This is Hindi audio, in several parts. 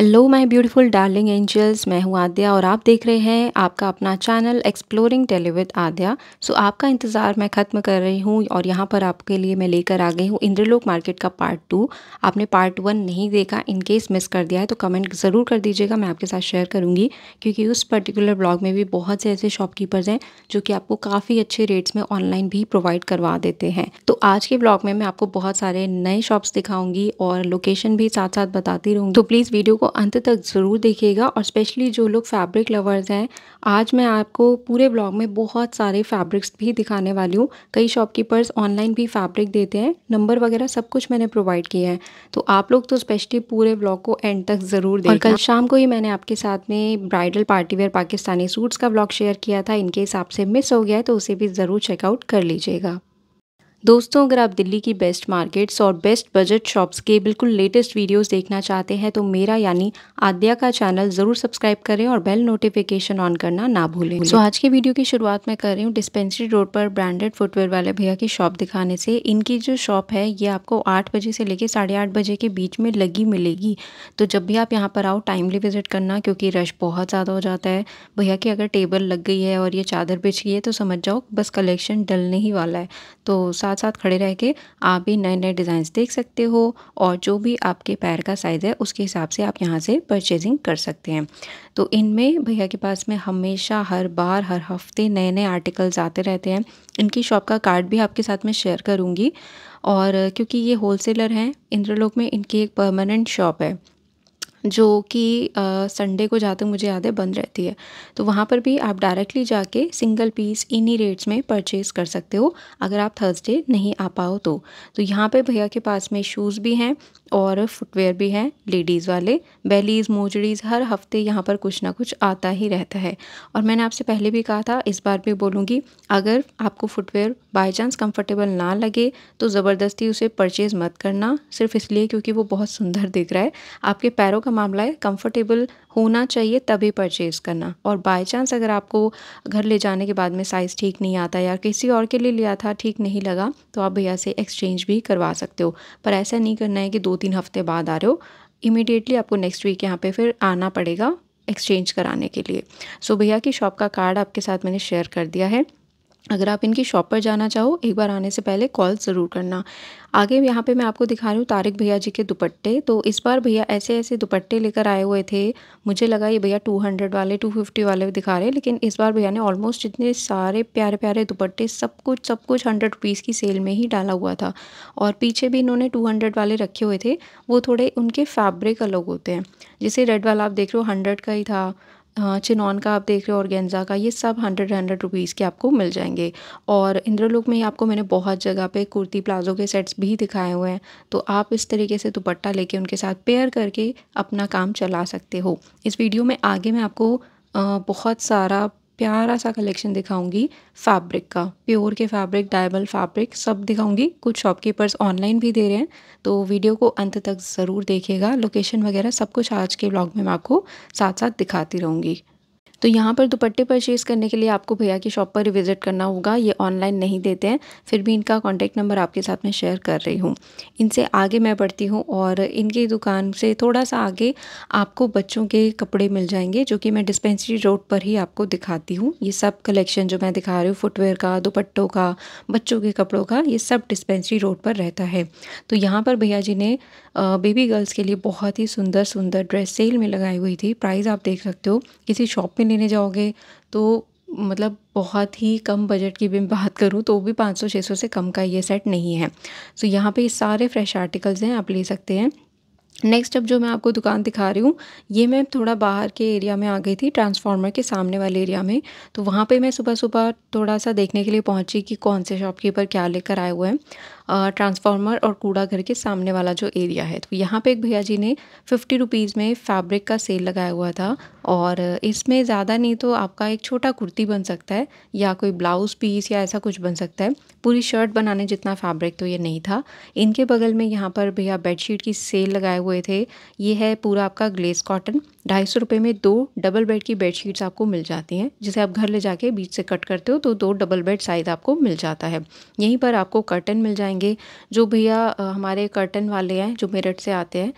hello my beautiful darling angels मैं हूं आद्या और आप देख रहे हैं आपका अपना चैनल एक्सप्लोरिंग टेलीविथ आद्या सो आपका इंतज़ार मैं ख़त्म कर रही हूं और यहां पर आपके लिए मैं लेकर आ गई हूं इंद्रलोक मार्केट का पार्ट टू आपने पार्ट वन नहीं देखा इन केस मिस कर दिया है तो कमेंट ज़रूर कर दीजिएगा मैं आपके साथ शेयर करूँगी क्योंकि उस पर्टिकुलर ब्लॉग में भी बहुत से ऐसे शॉपकीपर्स हैं जो कि आपको काफ़ी अच्छे रेट्स में ऑनलाइन भी प्रोवाइड करवा देते हैं तो आज के ब्लॉग में मैं आपको बहुत सारे नए शॉप्स दिखाऊँगी और लोकेशन भी साथ साथ बताती रहूँगी तो प्लीज़ वीडियो को अंत तक ज़रूर देखिएगा और स्पेशली जो लोग फैब्रिक लवर्स हैं आज मैं आपको पूरे ब्लॉग में बहुत सारे फैब्रिक्स भी दिखाने वाली हूँ कई शॉपकीपर्स ऑनलाइन भी फैब्रिक देते हैं नंबर वगैरह सब कुछ मैंने प्रोवाइड किया है तो आप लोग तो स्पेशली पूरे ब्लॉग को एंड तक ज़रूर देखें कल शाम को ही मैंने आपके साथ में ब्राइडल पार्टीवेयर पाकिस्तानी सूट्स का ब्लॉग शेयर किया था इनके हिसाब से मिस हो गया है तो उसे भी ज़रूर चेकआउट कर लीजिएगा दोस्तों अगर आप दिल्ली की बेस्ट मार्केट्स और बेस्ट बजट शॉप्स के बिल्कुल लेटेस्ट वीडियोस देखना चाहते हैं तो मेरा यानी आद्या का चैनल ज़रूर सब्सक्राइब करें और बेल नोटिफिकेशन ऑन करना ना भूलें सो so, आज के वीडियो की शुरुआत मैं कर रही हूँ डिस्पेंसरी रोड पर ब्रांडेड फुटवेयर वाले भैया की शॉप दिखाने से इनकी जो शॉप है ये आपको आठ बजे से लेकर साढ़े बजे के बीच में लगी मिलेगी तो जब भी आप यहाँ पर आओ टाइमली विजिट करना क्योंकि रश बहुत ज़्यादा हो जाता है भैया की अगर टेबल लग गई है और ये चादर बिछ गई है तो समझ जाओ बस कलेक्शन डलने ही वाला है तो साथ साथ खड़े रह के आप भी नए नए डिज़ाइंस देख सकते हो और जो भी आपके पैर का साइज़ है उसके हिसाब से आप यहाँ से परचेजिंग कर सकते हैं तो इनमें भैया के पास में हमेशा हर बार हर हफ्ते नए नए आर्टिकल्स आते रहते हैं इनकी शॉप का कार्ड भी आपके साथ में शेयर करूँगी और क्योंकि ये होलसेलर हैं इंद्रलोक में इनकी एक परमानेंट शॉप है जो कि संडे को जाते मुझे याद है बंद रहती है तो वहाँ पर भी आप डायरेक्टली जाके सिंगल पीस इन्हीं रेट्स में परचेज़ कर सकते हो अगर आप थर्सडे नहीं आ पाओ तो तो यहाँ पे भैया के पास में शूज़ भी हैं और फुटवेयर भी हैं लेडीज़ वाले बेलीज़ मोजड़ीज़ हर हफ्ते यहाँ पर कुछ ना कुछ आता ही रहता है और मैंने आपसे पहले भी कहा था इस बार भी बोलूँगी अगर आपको फुटवेयर बाई चांस कम्फर्टेबल ना लगे तो ज़बरदस्ती उसे परचेज़ मत करना सिर्फ इसलिए क्योंकि वो बहुत सुंदर दिख रहा है आपके पैरों का का मामला है कंफर्टेबल होना चाहिए तभी परचेज़ करना और बाय चांस अगर आपको घर ले जाने के बाद में साइज़ ठीक नहीं आता या किसी और के लिए लिया था ठीक नहीं लगा तो आप भैया से एक्सचेंज भी करवा सकते हो पर ऐसा नहीं करना है कि दो तीन हफ्ते बाद आ रहे हो इमिडिएटली आपको नेक्स्ट वीक यहाँ पर फिर आना पड़ेगा एक्सचेंज कराने के लिए सो so, भैया की शॉप का कार्ड आपके साथ मैंने शेयर कर दिया है अगर आप इनकी शॉप पर जाना चाहो एक बार आने से पहले कॉल ज़रूर करना आगे यहाँ पे मैं आपको दिखा रही हूँ तारिक भैया जी के दुपट्टे तो इस बार भैया ऐसे ऐसे दुपट्टे लेकर आए हुए थे मुझे लगा ये भैया 200 वाले 250 वाले दिखा रहे लेकिन इस बार भैया ने ऑलमोस्ट जितने सारे प्यारे प्यारे दुपट्टे सब कुछ सब कुछ हंड्रेड रुपीज़ की सेल में ही डाला हुआ था और पीछे भी इन्होंने टू वाले रखे हुए थे वो थोड़े उनके फैब्रिक अलग होते हैं जैसे रेड वाला आप देख रहे हो हंड्रेड का ही था हाँ, चिनॉन का आप देख रहे हो गेंजा का ये सब हंड्रेड हंड्रेड रुपीज़ के आपको मिल जाएंगे और इंद्रलोक में आपको मैंने बहुत जगह पे कुर्ती प्लाजो के सेट्स भी दिखाए हुए हैं तो आप इस तरीके से दुपट्टा लेके उनके साथ पेयर करके अपना काम चला सकते हो इस वीडियो में आगे मैं आपको बहुत सारा प्यारा सा कलेक्शन दिखाऊंगी फैब्रिक का प्योर के फैब्रिक डायबल फैब्रिक सब दिखाऊंगी कुछ शॉपकीपर्स ऑनलाइन भी दे रहे हैं तो वीडियो को अंत तक ज़रूर देखिएगा लोकेशन वगैरह सब कुछ आज के ब्लॉग में मैं आपको साथ साथ दिखाती रहूँगी तो यहाँ पर दुपट्टे परचेज़ करने के लिए आपको भैया की शॉप पर विज़िट करना होगा ये ऑनलाइन नहीं देते हैं फिर भी इनका कॉन्टैक्ट नंबर आपके साथ मैं शेयर कर रही हूँ इनसे आगे मैं बढ़ती हूँ और इनकी दुकान से थोड़ा सा आगे आपको बच्चों के कपड़े मिल जाएंगे जो कि मैं डिस्पेंसरी रोड पर ही आपको दिखाती हूँ ये सब कलेक्शन जो मैं दिखा रही हूँ फुटवेयर का दुपट्टों का बच्चों के कपड़ों का ये सब डिस्पेंसरी रोड पर रहता है तो यहाँ पर भैया जी ने बेबी गर्ल्स के लिए बहुत ही सुंदर सुंदर ड्रेस सेल में लगाई हुई थी प्राइस आप देख सकते हो किसी शॉप में लेने जाओगे तो मतलब बहुत ही कम बजट की भी बात करूँ तो भी 500-600 से कम का ये सेट नहीं है सो so, यहाँ पे सारे फ्रेश आर्टिकल्स हैं आप ले सकते हैं नेक्स्ट अब जो मैं आपको दुकान दिखा रही हूँ ये मैं थोड़ा बाहर के एरिया में आ गई थी ट्रांसफार्मर के सामने वाले एरिया में तो वहाँ पे मैं सुबह सुबह थोड़ा सा देखने के लिए पहुँची कि कौन से शॉपकीपर क्या लेकर आए हुए हैं ट्रांसफार्मर और कूड़ा घर के सामने वाला जो एरिया है तो यहाँ पे एक भैया जी ने फिफ्टी रुपीज़ में फैब्रिक का सेल लगाया हुआ था और इसमें ज़्यादा नहीं तो आपका एक छोटा कुर्ती बन सकता है या कोई ब्लाउज़ पीस या ऐसा कुछ बन सकता है पूरी शर्ट बनाने जितना फैब्रिक तो ये नहीं था इनके बगल में यहाँ पर भैया बेडशीट की सेल लगाए हुए थे ये है पूरा आपका ग्लेस कॉटन ढाई सौ रुपये में दो डबल बेड की बेडशीट्स आपको मिल जाती हैं जिसे आप घर ले जाके बीच से कट करते हो तो दो डबल बेड साइज़ आपको मिल जाता है यहीं पर आपको कर्टन मिल जाएंगे बताएंगे जो भैया हमारे कर्टन वाले हैं जो मेरठ से आते हैं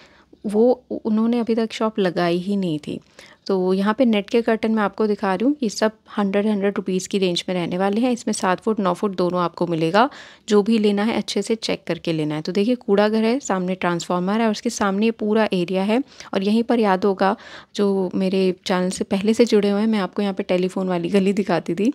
वो उन्होंने अभी तक शॉप लगाई ही नहीं थी तो यहाँ पे नेट के कर्टन मैं आपको दिखा रही हूँ ये सब हंड्रेड हंड्रेड रुपीज़ की रेंज में रहने वाले हैं इसमें सात फुट नौ फुट दोनों आपको मिलेगा जो भी लेना है अच्छे से चेक करके लेना है तो देखिए कूड़ा घर है सामने ट्रांसफार्मर है और उसके सामने पूरा एरिया है और यहीं पर याद होगा जो मेरे चैनल से पहले से जुड़े हुए हैं मैं आपको यहाँ पर टेलीफोन वाली गली दिखाती थी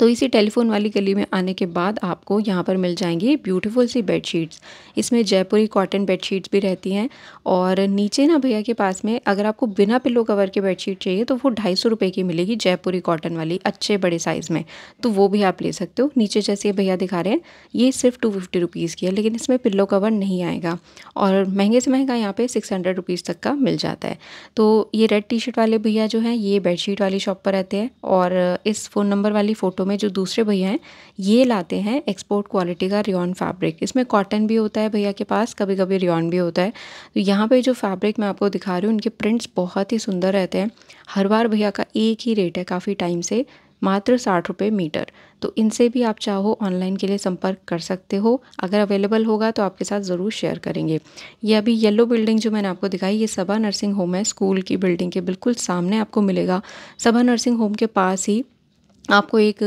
तो इसी टेलीफोन वाली गली में आने के बाद आपको यहाँ पर मिल जाएंगी ब्यूटीफुल सी बेडशीट्स इसमें जयपुरी कॉटन बेडशीट्स भी रहती हैं और नीचे ना भैया के पास में अगर आपको बिना पिल्लो कवर के बेडशीट चाहिए तो वो ढाई सौ रुपये की मिलेगी जयपुरी कॉटन वाली अच्छे बड़े साइज़ में तो वो भी आप ले सकते हो नीचे जैसे भैया दिखा रहे हैं ये सिर्फ टू फिफ्टी रुपीज़ की है लेकिन इसमें पिल्लो कवर नहीं आएगा और महंगे से महंगा यहाँ पर सिक्स हंड्रेड रुपीज़ तक का मिल जाता है तो ये रेड टी शर्ट वाले भैया जो हैं ये बेडशीट वाली शॉप पर रहते हैं और इस फ़ोन नंबर वाली फ़ोटो में जो दूसरे भैया हैं ये लाते हैं एक्सपोर्ट क्वालिटी का रियॉन फैब्रिक इसमें कॉटन भी होता है भैया के पास कभी कभी रियॉन भी होता है तो यहाँ पे जो फैब्रिक मैं आपको दिखा रही हूँ उनके प्रिंट्स बहुत ही सुंदर रहते हैं हर बार भैया का एक ही रेट है काफ़ी टाइम से मात्र साठ रुपये मीटर तो इनसे भी आप चाहो ऑनलाइन के लिए संपर्क कर सकते हो अगर अवेलेबल होगा तो आपके साथ ज़रूर शेयर करेंगे ये अभी येलो बिल्डिंग जो मैंने आपको दिखाई ये सभा नर्सिंग होम है स्कूल की बिल्डिंग के बिल्कुल सामने आपको मिलेगा सभा नर्सिंग होम के पास ही आपको एक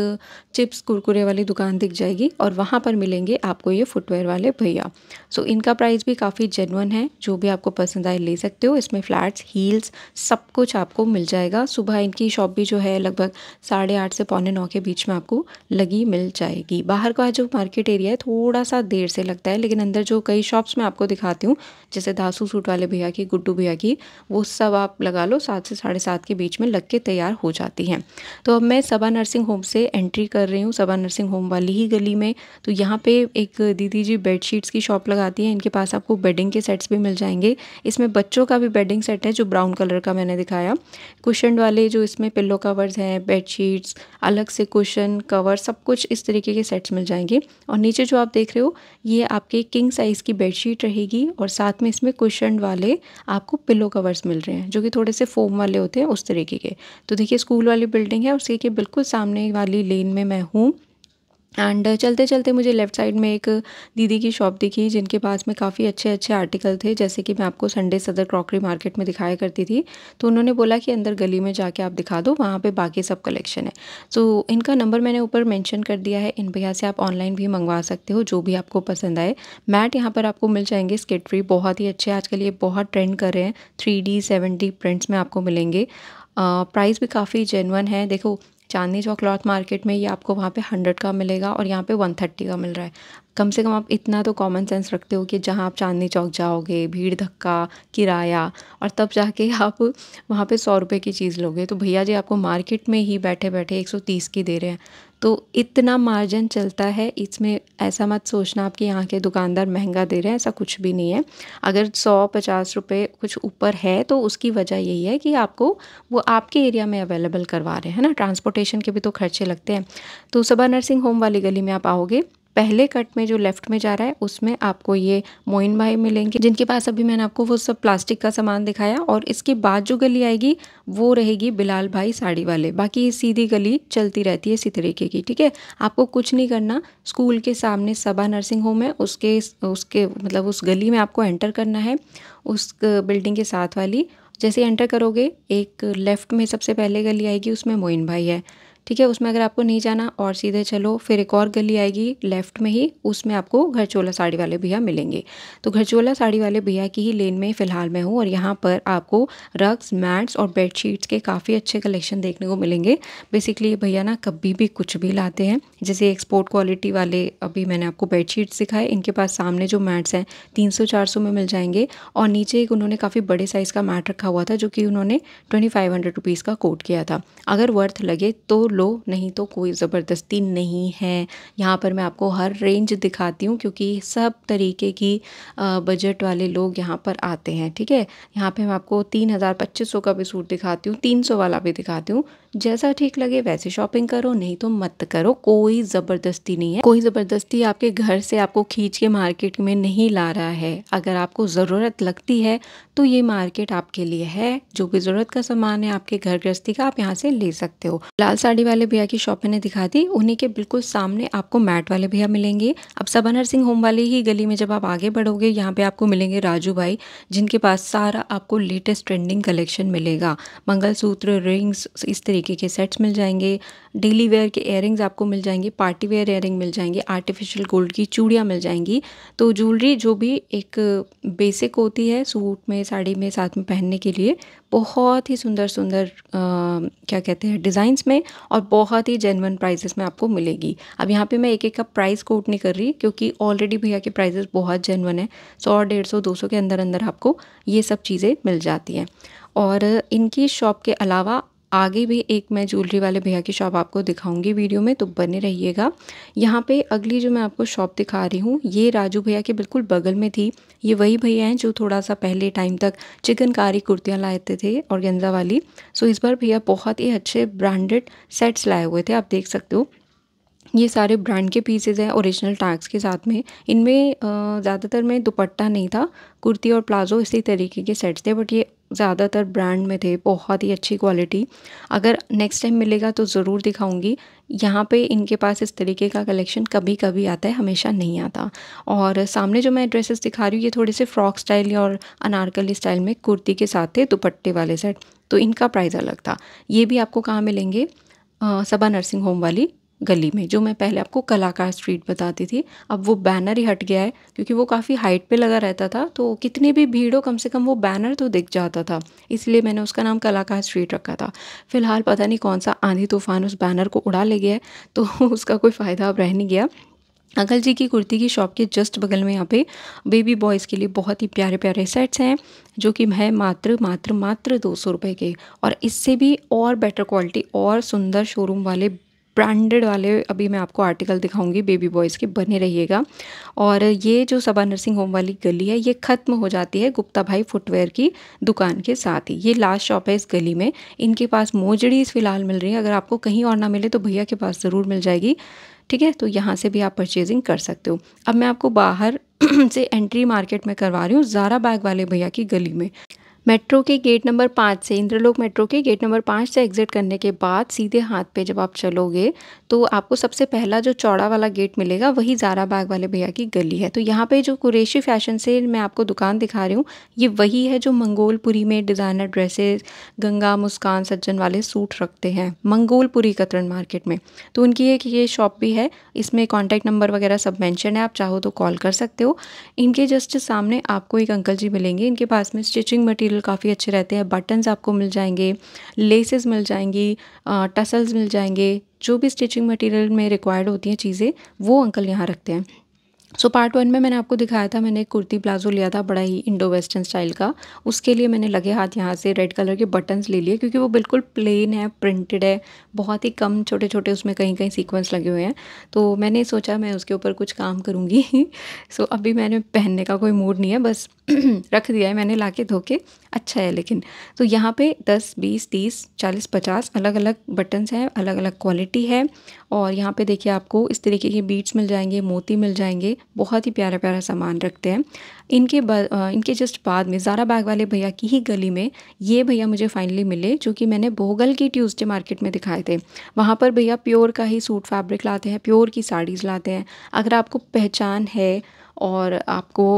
चिप्स कुरकुरे वाली दुकान दिख जाएगी और वहाँ पर मिलेंगे आपको ये फुटवेयर वाले भैया सो so, इनका प्राइस भी काफ़ी जेनवन है जो भी आपको पसंद आए ले सकते हो इसमें फ्लैट्स हील्स सब कुछ आपको मिल जाएगा सुबह इनकी शॉप भी जो है लगभग साढ़े आठ से पौने नौ के बीच में आपको लगी मिल जाएगी बाहर का जो मार्केट एरिया है थोड़ा सा देर से लगता है लेकिन अंदर जो कई शॉप्स मैं आपको दिखाती हूँ जैसे धासू सूट वाले भैया की गुड्डू भैया की वो सब आप लगा लो सात से साढ़े सात के बीच में लग के तैयार हो जाती हैं तो अब मैं सभा नर्स नर्सिंग होम से एंट्री कर रही हूँ सबा नर्सिंग होम वाली ही गली में तो यहाँ पे एक दीदी जी बेडशीट्स की शॉप लगाती हैं इनके पास आपको बेडिंग के सेट्स भी मिल जाएंगे इसमें बच्चों का भी बेडिंग सेट है जो ब्राउन कलर का मैंने दिखाया कुशन वाले जो इसमें पिल्लो कवर्स हैं बेडशीट्स अलग से कुशन कवर सब कुछ इस तरीके के सेट्स मिल जाएंगे और नीचे जो आप देख रहे हो ये आपके किंग साइज़ की बेडशीट रहेगी और साथ में इसमें कुशन वाले आपको पिल्लो कवर्स मिल रहे हैं जो कि थोड़े से फोम वाले होते हैं उस तरीके के तो देखिए स्कूल वाली बिल्डिंग है उसके बिल्कुल साथ सामने वाली लेन में मैं हूँ एंड चलते चलते मुझे लेफ़्ट साइड में एक दीदी की शॉप दिखी जिनके पास में काफ़ी अच्छे अच्छे आर्टिकल थे जैसे कि मैं आपको संडे सदर क्रॉकरी मार्केट में दिखाया करती थी तो उन्होंने बोला कि अंदर गली में जाके आप दिखा दो वहाँ पे बाकी सब कलेक्शन है तो इनका नंबर मैंने ऊपर मेंशन कर दिया है इन भैया से आप ऑनलाइन भी मंगवा सकते हो जो भी आपको पसंद आए मैट यहाँ पर आपको मिल जाएंगे स्केट बहुत ही अच्छे आजकल ये बहुत ट्रेंड कर रहे हैं थ्री डी प्रिंट्स में आपको मिलेंगे प्राइस भी काफ़ी जेनवन है देखो चांदनी चौक क्लॉथ मार्केट में ये आपको वहाँ पे हंड्रेड का मिलेगा और यहाँ पे वन थर्टी का मिल रहा है कम से कम आप इतना तो कॉमन सेंस रखते हो कि जहाँ आप चांदनी चौक जाओगे भीड़ धक्का किराया और तब जाके आप वहाँ पे सौ रुपये की चीज़ लोगे तो भैया जी आपको मार्केट में ही बैठे बैठे एक सौ तीस की दे रहे हैं तो इतना मार्जिन चलता है इसमें ऐसा मत सोचना आप कि यहाँ के दुकानदार महंगा दे रहे हैं ऐसा कुछ भी नहीं है अगर सौ पचास रुपये कुछ ऊपर है तो उसकी वजह यही है कि आपको वो आपके एरिया में अवेलेबल करवा रहे हैं ना ट्रांसपोर्टेशन के भी तो खर्चे लगते हैं तो सुबह नर्सिंग होम वाली गली में आप आओगे पहले कट में जो लेफ्ट में जा रहा है उसमें आपको ये मोइन भाई मिलेंगे जिनके पास अभी मैंने आपको वो सब प्लास्टिक का सामान दिखाया और इसके बाद जो गली आएगी वो रहेगी बिलाल भाई साड़ी वाले बाकी ये सीधी गली चलती रहती है इसी तरीके की ठीक है आपको कुछ नहीं करना स्कूल के सामने सभा नर्सिंग होम है उसके उसके मतलब उस गली में आपको एंटर करना है उस बिल्डिंग के साथ वाली जैसे एंटर करोगे एक लेफ़्ट में सबसे पहले गली आएगी उसमें मोइन भाई है ठीक है उसमें अगर आपको नहीं जाना और सीधे चलो फिर एक और गली आएगी लेफ्ट में ही उसमें आपको घरचोला साड़ी वाले भैया मिलेंगे तो घरचोला साड़ी वाले भैया की ही लेन में फ़िलहाल मैं हूँ और यहाँ पर आपको रग्स मैट्स और बेडशीट्स के काफ़ी अच्छे कलेक्शन देखने को मिलेंगे बेसिकली भैया ना कभी भी कुछ भी लाते हैं जैसे एक्सपोर्ट क्वालिटी वाले अभी मैंने आपको बेडशीट्स दिखाए इनके पास सामने जो मैट्स हैं तीन सौ चार सौ में मिल जाएंगे और नीचे एक उन्होंने काफ़ी बड़े साइज़ का मैट रखा हुआ था जो कि उन्होंने ट्वेंटी फाइव हंड्रेड रुपीज़ का कोट किया था अगर वर्थ लगे तो लो नहीं तो कोई ज़बरदस्ती नहीं है यहाँ पर मैं आपको हर रेंज दिखाती हूँ क्योंकि सब तरीके की बजट वाले लोग यहाँ पर आते हैं ठीक है यहाँ पे मैं आपको तीन हज़ार पच्चीस सौ का भी सूट दिखाती हूँ तीन सौ वाला भी दिखाती हूँ जैसा ठीक लगे वैसे शॉपिंग करो नहीं तो मत करो कोई ज़बरदस्ती नहीं है कोई ज़बरदस्ती आपके घर से आपको खींच के मार्केट में नहीं ला रहा है अगर आपको ज़रूरत लगती है तो ये मार्केट आपके लिए है जो भी ज़रूरत का सामान है आपके घर गृहस्थी का आप यहाँ से ले सकते हो लाल साड़ी वाले भैया की शॉप मैंने दिखा दी उन्हीं के बिल्कुल सामने आपको मैट वाले भैया मिलेंगे अब सबनर सिंह होम वाली ही गली में जब आप आगे बढ़ोगे यहाँ पे आपको मिलेंगे राजू भाई जिनके पास सारा आपको लेटेस्ट ट्रेंडिंग कलेक्शन मिलेगा मंगलसूत्र रिंग्स इस तरीके के सेट्स मिल जाएंगे डेली वेयर के एयरिंग्स आपको मिल जाएंगे पार्टी वेयर एयरिंग मिल जाएंगे आर्टिफिशियल गोल्ड की चूड़ियाँ मिल जाएंगी तो ज्वेलरी जो भी एक बेसिक होती है सूट में साड़ी में साथ में पहनने के लिए बहुत ही सुंदर सुंदर क्या कहते हैं डिज़ाइंस में और बहुत ही जेनवन प्राइजेस में आपको मिलेगी अब यहाँ पे मैं एक एक का प्राइस कोट नहीं कर रही क्योंकि ऑलरेडी भैया के प्राइजेस बहुत जेनवन है सौ डेढ़ सौ दो सौ के अंदर अंदर आपको ये सब चीज़ें मिल जाती हैं और इनकी शॉप के अलावा आगे भी एक मैं ज्वेलरी वाले भैया की शॉप आपको दिखाऊंगी वीडियो में तो बने रहिएगा यहाँ पे अगली जो मैं आपको शॉप दिखा रही हूँ ये राजू भैया के बिल्कुल बगल में थी ये वही भैया हैं जो थोड़ा सा पहले टाइम तक चिकनकारी कुर्तियाँ लाते थे और गेंजा वाली सो इस बार भैया बहुत ही अच्छे ब्रांडेड सेट्स लाए हुए थे आप देख सकते हो ये सारे ब्रांड के पीसेज हैं ओरिजिनल टैग्स के साथ में इनमें ज़्यादातर में दुपट्टा नहीं था कुर्ती और प्लाजो इसी तरीके के सेट्स थे बट ये ज़्यादातर ब्रांड में थे बहुत ही अच्छी क्वालिटी अगर नेक्स्ट टाइम मिलेगा तो ज़रूर दिखाऊंगी यहाँ पे इनके पास इस तरीके का कलेक्शन कभी कभी आता है हमेशा नहीं आता और सामने जो मैं ड्रेसेस दिखा रही हूँ ये थोड़े से फ्रॉक स्टाइल और अनारकली स्टाइल में कुर्ती के साथ थे दुपट्टे वाले सेट तो इनका प्राइस अलग था ये भी आपको कहाँ मिलेंगे सबा नर्सिंग होम वाली गली में जो मैं पहले आपको कलाकार स्ट्रीट बताती थी अब वो बैनर ही हट गया है क्योंकि वो काफ़ी हाइट पे लगा रहता था तो कितनी भी भीड़ हो कम से कम वो बैनर तो दिख जाता था इसलिए मैंने उसका नाम कलाकार स्ट्रीट रखा था फ़िलहाल पता नहीं कौन सा आंधी तूफान उस बैनर को उड़ा ले गया है तो उसका कोई फ़ायदा अब रह नहीं गया अंकल जी की कुर्ती की शॉप के जस्ट बगल में यहाँ पे बेबी बॉयज़ के लिए बहुत ही प्यारे प्यारे सेट्स हैं जो कि है मात्र मात्र मात्र दो सौ रुपये के और इससे भी और बेटर क्वालिटी और सुंदर शोरूम वाले ब्रांडेड वाले अभी मैं आपको आर्टिकल दिखाऊंगी बेबी बॉयज़ के बने रहिएगा और ये जो सबा नर्सिंग होम वाली गली है ये ख़त्म हो जाती है गुप्ता भाई फुटवेयर की दुकान के साथ ही ये लास्ट शॉप है इस गली में इनके पास मोजड़ीज़ फ़िलहाल मिल रही है अगर आपको कहीं और ना मिले तो भैया के पास ज़रूर मिल जाएगी ठीक है तो यहाँ से भी आप परचेजिंग कर सकते हो अब मैं आपको बाहर से एंट्री मार्केट में करवा रही हूँ ज़ारा बैग वाले भैया की गली में मेट्रो के गेट नंबर पाँच से इंद्रलोक मेट्रो के गेट नंबर पाँच से एग्ज़िट करने के बाद सीधे हाथ पे जब आप चलोगे तो आपको सबसे पहला जो चौड़ा वाला गेट मिलेगा वही ज़ारा बाग वाले भैया की गली है तो यहाँ पे जो कुरेशी फैशन से मैं आपको दुकान दिखा रही हूँ ये वही है जो मंगोलपुरी में डिज़ाइनर ड्रेसेस गंगा मुस्कान सज्जन वाले सूट रखते हैं मंगोलपुरी कतरन मार्केट में तो उनकी एक ये शॉप भी है इसमें कॉन्टैक्ट नंबर वगैरह सब मैंशन है आप चाहो तो कॉल कर सकते हो इनके जस्ट सामने आपको एक अंकल जी मिलेंगे इनके पास में स्टिचिंग मटेरियल काफ़ी अच्छे रहते हैं बटन्स आपको मिल जाएंगे लेसेस मिल जाएंगी टसल्स मिल जाएंगे जो भी स्टिचिंग मटेरियल में रिक्वायर्ड होती हैं चीज़ें वो अंकल यहाँ रखते हैं सो पार्ट वन में मैंने आपको दिखाया था मैंने कुर्ती प्लाजो लिया था बड़ा ही इंडो वेस्टर्न स्टाइल का उसके लिए मैंने लगे हाथ यहाँ से रेड कलर के बटन्स ले लिए क्योंकि वो बिल्कुल प्लेन है प्रिंटेड है बहुत ही कम छोटे छोटे उसमें कहीं कहीं सीक्वेंस लगे हुए हैं तो मैंने सोचा मैं उसके ऊपर कुछ काम करूँगी सो so, अभी मैंने पहनने का कोई मूड नहीं है बस रख दिया है मैंने ला के धो के अच्छा है लेकिन तो यहाँ पे दस बीस तीस चालीस पचास अलग अलग बटन्स हैं अलग अलग क्वालिटी है और यहाँ पे देखिए आपको इस तरीके के बीट्स मिल जाएंगे मोती मिल जाएंगे बहुत ही प्यारा प्यारा सामान रखते हैं इनके इनके जस्ट बाद में ज़ारा बैग वाले भैया की ही गली में ये भैया मुझे फाइनली मिले जो कि मैंने भोगल की ट्यूज़डे मार्केट में दिखाए थे वहाँ पर भैया प्योर का ही सूट फैब्रिक लाते हैं प्योर की साड़ीज़ लाते हैं अगर आपको पहचान है और आपको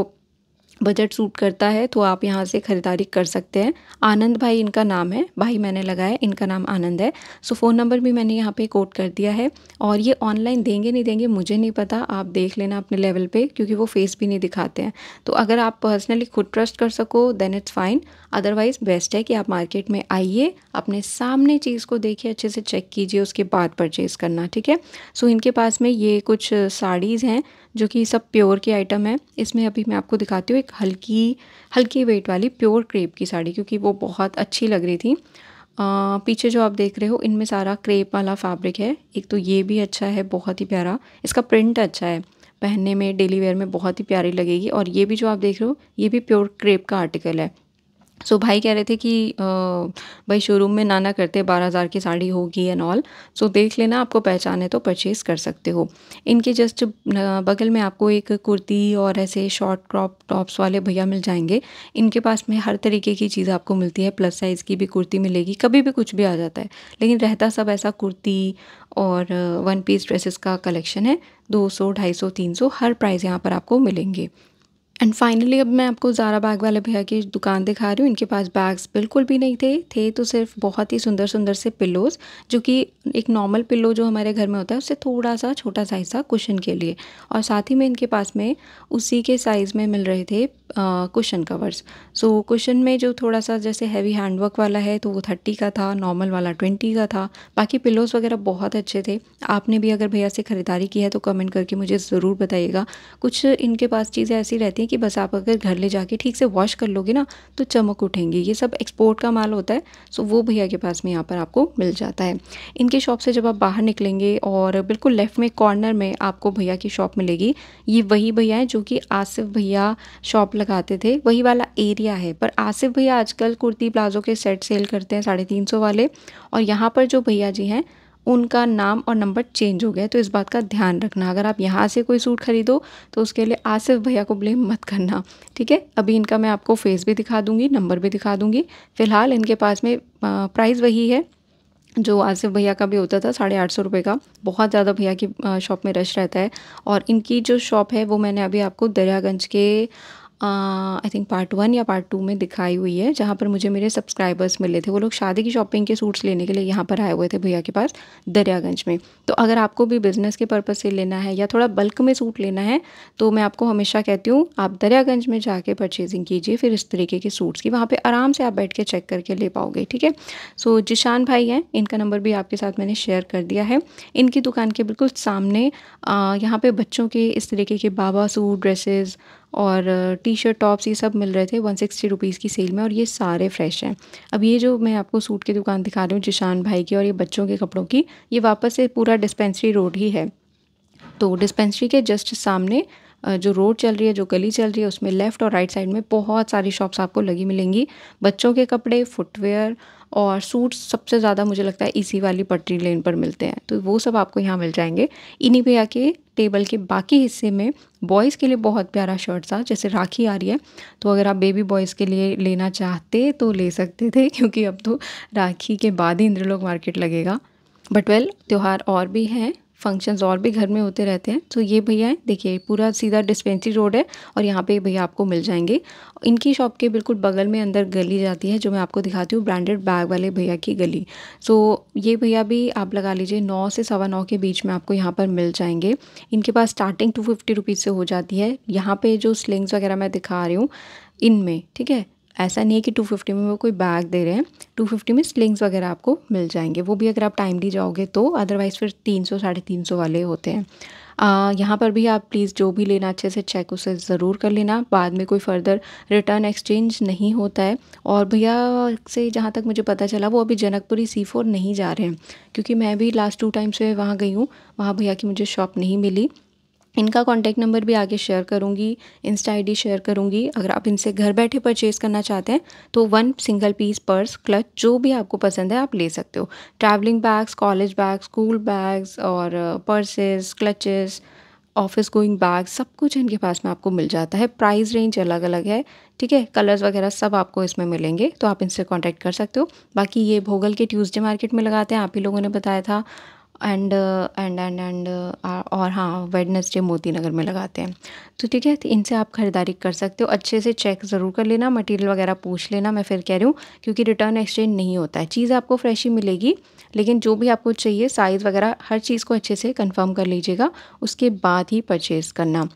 बजट सूट करता है तो आप यहाँ से ख़रीदारी कर सकते हैं आनंद भाई इनका नाम है भाई मैंने लगाया इनका नाम आनंद है सो फ़ोन नंबर भी मैंने यहाँ पे कोट कर दिया है और ये ऑनलाइन देंगे नहीं देंगे मुझे नहीं पता आप देख लेना अपने लेवल पे क्योंकि वो फेस भी नहीं दिखाते हैं तो अगर आप पर्सनली खुद ट्रस्ट कर सको then it's fine otherwise best है कि आप मार्केट में आइए अपने सामने चीज़ को देखिए अच्छे से चेक कीजिए उसके बाद परचेज़ करना ठीक है सो इनके पास में ये कुछ साड़ीज़ हैं जो कि सब प्योर के आइटम है इसमें अभी मैं आपको दिखाती हूँ एक हल्की हल्की वेट वाली प्योर क्रेप की साड़ी क्योंकि वो बहुत अच्छी लग रही थी आ, पीछे जो आप देख रहे हो इनमें सारा क्रेप वाला फैब्रिक है एक तो ये भी अच्छा है बहुत ही प्यारा इसका प्रिंट अच्छा है पहनने में डेली वेयर में बहुत ही प्यारी लगेगी और ये भी जो आप देख रहे हो ये भी प्योर क्रेप का आर्टिकल है सो so, भाई कह रहे थे कि भाई शोरूम में नाना करते बारह हज़ार की साड़ी होगी एंड ऑल सो देख लेना आपको पहचान है तो परचेज़ कर सकते हो इनके जस्ट बगल में आपको एक कुर्ती और ऐसे शॉर्ट क्रॉप टॉप्स वाले भैया मिल जाएंगे इनके पास में हर तरीके की चीज़ आपको मिलती है प्लस साइज़ की भी कुर्ती मिलेगी कभी भी कुछ भी आ जाता है लेकिन रहता सब ऐसा कुर्ती और वन पीस ड्रेसेस का कलेक्शन है दो सौ ढाई सौ तीन सौ हर प्राइस यहाँ पर आपको मिलेंगे एंड फाइनली अब मैं आपको ज़ारा बैग वाले भैया की दुकान दिखा रही हूँ इनके पास बैग्स बिल्कुल भी नहीं थे थे तो सिर्फ बहुत ही सुंदर सुंदर से पिलोज़ जो कि एक नॉर्मल पिल्लो जो हमारे घर में होता है उससे थोड़ा सा छोटा सा था कुशन के लिए और साथ ही में इनके पास में उसी के साइज़ में मिल रहे थे क्वेश्चन कवर्स सो क्वेश्चन में जो थोड़ा सा जैसे हैवी हैंडवर्क वाला है तो वो थर्टी का था नॉर्मल वाला ट्वेंटी का था बाकी पिलोज़ वगैरह बहुत अच्छे थे आपने भी अगर भैया से ख़रीदारी की है तो कमेंट करके मुझे ज़रूर बताइएगा कुछ इनके पास चीज़ें ऐसी रहती हैं कि बस आप अगर घर ले जाके ठीक से वॉश कर लोगे ना तो चमक उठेंगे ये सब एक्सपोर्ट का माल होता है सो वो भैया के पास में यहाँ पर आपको मिल जाता है इनके शॉप से जब आप बाहर निकलेंगे और बिल्कुल लेफ़्ट में कॉर्नर में आपको भैया की शॉप मिलेगी ये वही भैया हैं जो कि आसिफ भैया शॉप लगाते थे वही वाला एरिया है पर आसिफ भैया आजकल कुर्ती प्लाजो के सेट सेल करते हैं साढ़े तीन सौ वाले और यहाँ पर जो भैया जी हैं उनका नाम और नंबर चेंज हो गया तो इस बात का ध्यान रखना अगर आप यहाँ से कोई सूट खरीदो तो उसके लिए आसिफ भैया को ब्लेम मत करना ठीक है अभी इनका मैं आपको फेस भी दिखा दूँगी नंबर भी दिखा दूँगी फ़िलहाल इनके पास में प्राइस वही है जो आसिफ भैया का भी होता था साढ़े आठ सौ रुपये का बहुत ज़्यादा भैया की शॉप में रश रहता है और इनकी जो शॉप है वो मैंने अभी आपको दरियागंज के आई थिंक पार्ट वन या पार्ट टू में दिखाई हुई है जहाँ पर मुझे मेरे सब्सक्राइबर्स मिले थे वो लोग शादी की शॉपिंग के सूट्स लेने के लिए यहाँ पर आए हुए थे भैया के पास दरियागंज में तो अगर आपको भी बिज़नेस के पर्पज़ से लेना है या थोड़ा बल्क में सूट लेना है तो मैं आपको हमेशा कहती हूँ आप दरियागंज में जाके परचेजिंग कीजिए फिर इस तरीके के सूट्स की वहाँ पर आराम से आप बैठ के चेक करके ले पाओगे ठीक है सो जिशान भाई हैं इनका नंबर भी आपके साथ मैंने शेयर कर दिया है इनकी दुकान के बिल्कुल सामने यहाँ पर बच्चों के इस तरीके के बाबा सूट ड्रेसेस और टी शर्ट टॉप्स ये सब मिल रहे थे वन सिक्सटी रुपीज़ की सेल में और ये सारे फ्रेश हैं अब ये जो मैं आपको सूट की दुकान दिखा रही हूँ जिशान भाई की और ये बच्चों के कपड़ों की ये वापस से पूरा डिस्पेंसरी रोड ही है तो डिस्पेंसरी के जस्ट सामने जो रोड चल रही है जो गली चल रही है उसमें लेफ़्ट और राइट साइड में बहुत सारी शॉप्स आपको लगी मिलेंगी बच्चों के कपड़े फुटवेयर और सूट्स सबसे ज़्यादा मुझे लगता है इसी वाली पटरी लेन पर मिलते हैं तो वो सब आपको यहाँ मिल जाएंगे इन्हीं पे आके टेबल के बाकी हिस्से में बॉयज़ के लिए बहुत प्यारा शर्ट था जैसे राखी आ रही है तो अगर आप बेबी बॉयज़ के लिए लेना चाहते तो ले सकते थे क्योंकि अब तो राखी के बाद ही इंद्रलोक मार्केट लगेगा बट वेल त्यौहार और भी हैं फंक्शंस और भी घर में होते रहते हैं तो ये भैया देखिए पूरा सीधा डिस्पेंसरी रोड है और यहाँ पे भैया आपको मिल जाएंगे इनकी शॉप के बिल्कुल बगल में अंदर गली जाती है जो मैं आपको दिखाती हूँ ब्रांडेड बैग वाले भैया की गली सो ये भैया भी आप लगा लीजिए नौ से सवा नौ के बीच में आपको यहाँ पर मिल जाएंगे इनके पास स्टार्टिंग टू फिफ्टी रुपीज़ से हो जाती है यहाँ पर जो स्लिंग्स वगैरह मैं दिखा रही हूँ इनमें ठीक है ऐसा नहीं है कि 250 में वो कोई बैग दे रहे हैं 250 में स्लिंग्स वगैरह आपको मिल जाएंगे वो भी अगर आप टाइमली जाओगे तो अदरवाइज़ फिर तीन सौ साढ़े तीन सौ वाले होते हैं आ, यहाँ पर भी आप प्लीज़ जो भी लेना अच्छे से चेक उसे ज़रूर कर लेना बाद में कोई फ़र्दर रिटर्न एक्सचेंज नहीं होता है और भैया से जहाँ तक मुझे पता चला वो अभी जनकपुरी सी फोर नहीं जा रहे हैं क्योंकि मैं भी लास्ट टू टाइम से वहाँ गई हूँ वहाँ भैया की मुझे शॉप नहीं मिली इनका कॉन्टैक्ट नंबर भी आगे शेयर करूँगी इंस्टा आईडी शेयर करूँगी अगर आप इनसे घर बैठे परचेज़ करना चाहते हैं तो one single piece purse clutch जो भी आपको पसंद है आप ले सकते हो travelling bags college bags school bags और purses clutches office going bag सब कुछ इनके पास में आपको मिल जाता है प्राइस रेंज अलग अलग है ठीक है कलर्स वगैरह सब आपको इसमें मिलेंगे तो आप इनसे कांटेक्ट कर सकते हो बाकी ये भोगल के ट्यूसडे मार्केट में लगाते हैं आप ही लोगों ने बताया था एंड एंड एंड एंड और हाँ वेडनेसडे मोती नगर में लगाते हैं तो ठीक है इनसे आप ख़रीदारी कर सकते हो अच्छे से चेक ज़रूर कर लेना मटेरियल वगैरह पूछ लेना मैं फिर कह रही हूँ क्योंकि रिटर्न एक्सचेंज नहीं होता है चीज़ आपको फ्रेश ही मिलेगी लेकिन जो भी आपको चाहिए साइज़ वगैरह हर चीज़ को अच्छे से कन्फर्म कर लीजिएगा उसके बाद ही परचेज़ करना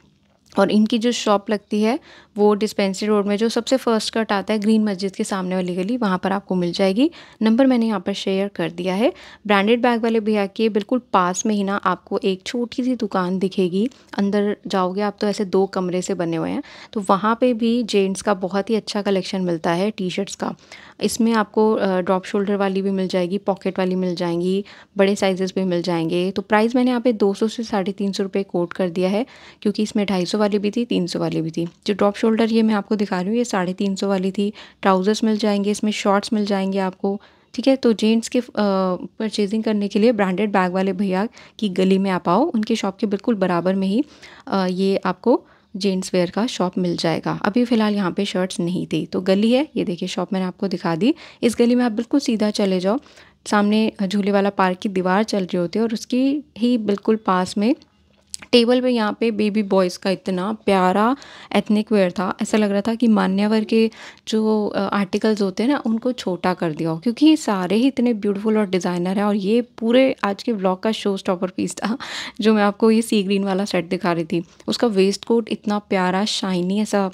और इनकी जो शॉप लगती है वो डिस्पेंसरी रोड में जो सबसे फर्स्ट कट आता है ग्रीन मस्जिद के सामने वाली गली वहाँ पर आपको मिल जाएगी नंबर मैंने यहाँ पर शेयर कर दिया है ब्रांडेड बैग वाले भैया के बिल्कुल पास में ही ना आपको एक छोटी सी दुकान दिखेगी अंदर जाओगे आप तो ऐसे दो कमरे से बने हुए हैं तो वहाँ पर भी जेंट्स का बहुत ही अच्छा कलेक्शन मिलता है टी शर्ट्स का इसमें आपको ड्रॉप शोल्डर वाली भी मिल जाएगी पॉकेट वाली मिल जाएंगी बड़े साइजेस भी मिल जाएंगे तो प्राइस मैंने यहाँ पे 200 से साढ़े तीन सौ रुपये कोट कर दिया है क्योंकि इसमें ढाई सौ वाली भी थी तीन सौ वाली भी थी जो ड्रॉप शोल्डर ये मैं आपको दिखा रही हूँ ये साढ़े तीन सौ वाली थी ट्राउज़र्स मिल जाएंगे इसमें शॉर्ट्स मिल जाएंगे आपको ठीक है तो जेंट्स के परचेजिंग करने के लिए ब्रांडेड बैग वाले भैया की गली में आप आओ उनके शॉप के बिल्कुल बराबर में ही आ, ये आपको जेंट्स वेयर का शॉप मिल जाएगा अभी फ़िलहाल यहाँ पे शर्ट्स नहीं थी तो गली है ये देखिए शॉप मैंने आपको दिखा दी इस गली में आप बिल्कुल सीधा चले जाओ सामने झूले वाला पार्क की दीवार चल रही होती है और उसकी ही बिल्कुल पास में टेबल पे यहाँ पे बेबी बॉयज़ का इतना प्यारा एथनिक वेयर था ऐसा लग रहा था कि मान्यवर के जो आर्टिकल्स होते हैं ना उनको छोटा कर दिया हो क्योंकि ये सारे ही इतने ब्यूटीफुल और डिज़ाइनर हैं और ये पूरे आज के ब्लॉग का शो स्टॉपर पीस था जो मैं आपको ये सी ग्रीन वाला सेट दिखा रही थी उसका वेस्ट कोट इतना प्यारा शाइनी ऐसा